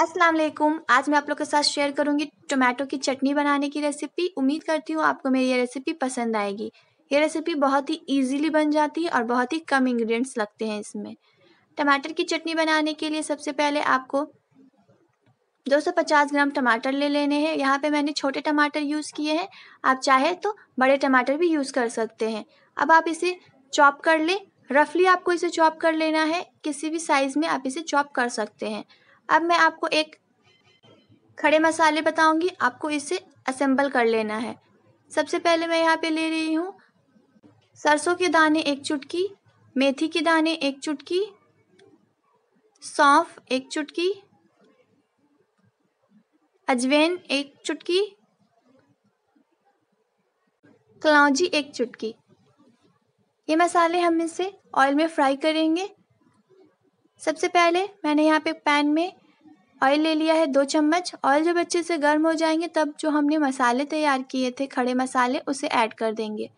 अस्सलाम वालेकुम आज मैं आप लोग के साथ शेयर करूंगी टोमेटो की चटनी बनाने की रेसिपी उम्मीद करती हूँ आपको मेरी ये रेसिपी पसंद आएगी ये रेसिपी बहुत ही इजीली बन जाती है और बहुत ही कम इंग्रेडिएंट्स लगते हैं इसमें टमाटर की चटनी बनाने के लिए सबसे पहले आपको 250 ग्राम टमाटर ले लेने हैं यहाँ पे मैंने छोटे टमाटर यूज़ किए हैं आप चाहे तो बड़े टमाटर भी यूज़ कर सकते हैं अब आप इसे चॉप कर लें रफली आपको इसे चॉप कर लेना है किसी भी साइज़ में आप इसे चॉप कर सकते हैं अब मैं आपको एक खड़े मसाले बताऊंगी आपको इसे असेंबल कर लेना है सबसे पहले मैं यहाँ पे ले रही हूँ सरसों के दाने एक चुटकी मेथी के दाने एक चुटकी सौंफ एक चुटकी अजवैन एक चुटकी कलौजी एक चुटकी ये मसाले हम इसे ऑयल में फ्राई करेंगे सबसे पहले मैंने यहाँ पे पैन में ऑयल ले लिया है दो चम्मच ऑयल जब अच्छे से गर्म हो जाएंगे तब जो हमने मसाले तैयार किए थे खड़े मसाले उसे ऐड कर देंगे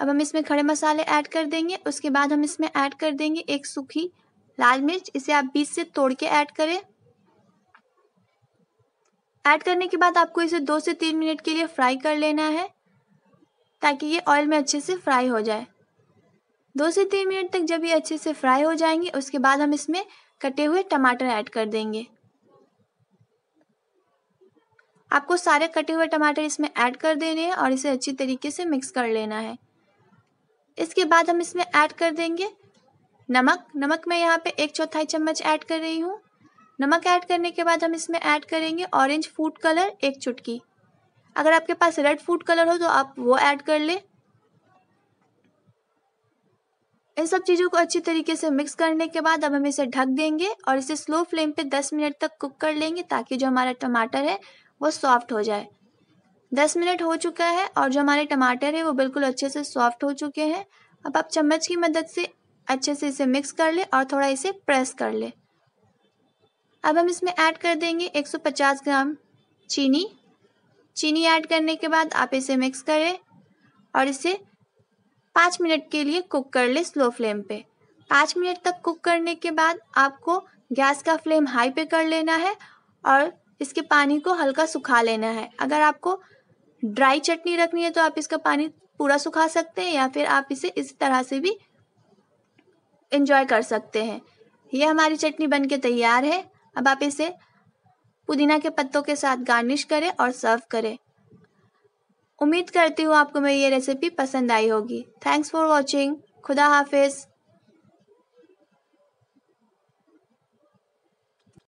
अब हम इसमें खड़े मसाले ऐड कर देंगे उसके बाद हम इसमें ऐड कर देंगे एक सूखी लाल मिर्च इसे आप बीच से तोड़ के ऐड करें ऐड करने के बाद आपको इसे दो से तीन मिनट के लिए फ्राई कर लेना है ताकि ये ऑयल में अच्छे से फ्राई हो जाए दो से तीन मिनट तक जब ये अच्छे से फ्राई हो जाएंगे उसके बाद हम इसमें कटे हुए टमाटर ऐड कर देंगे आपको सारे कटे हुए टमाटर इसमें ऐड कर देने हैं और इसे अच्छी तरीके से मिक्स कर लेना है इसके बाद हम इसमें ऐड कर देंगे नमक नमक मैं यहाँ पे एक चौथाई चम्मच ऐड कर रही हूँ नमक ऐड करने के बाद हम इसमें ऐड करेंगे ऑरेंज फूड कलर एक चुटकी अगर आपके पास रेड फूड कलर हो तो आप वो ऐड कर लें इन सब चीज़ों को अच्छी तरीके से मिक्स करने के बाद अब हम इसे ढक देंगे और इसे स्लो फ्लेम पे 10 मिनट तक कुक कर लेंगे ताकि जो हमारा टमाटर है वो सॉफ्ट हो जाए 10 मिनट हो चुका है और जो हमारे टमाटर है वो बिल्कुल अच्छे से सॉफ्ट हो चुके हैं अब आप चम्मच की मदद से अच्छे से इसे मिक्स कर लें और थोड़ा इसे प्रेस कर लें अब हम इसमें ऐड कर देंगे एक ग्राम चीनी चीनी ऐड करने के बाद आप इसे मिक्स करें और इसे पाँच मिनट के लिए कुक कर ले स्लो फ्लेम पे पाँच मिनट तक कुक करने के बाद आपको गैस का फ्लेम हाई पे कर लेना है और इसके पानी को हल्का सुखा लेना है अगर आपको ड्राई चटनी रखनी है तो आप इसका पानी पूरा सुखा सकते हैं या फिर आप इसे इस तरह से भी इंजॉय कर सकते हैं यह हमारी चटनी बन के तैयार है अब आप इसे पुदीना के पत्तों के साथ गार्निश करें और सर्व करें उम्मीद करती हूँ आपको मेरी ये रेसिपी पसंद आई होगी थैंक्स फॉर वॉचिंग खुदा हाफिज़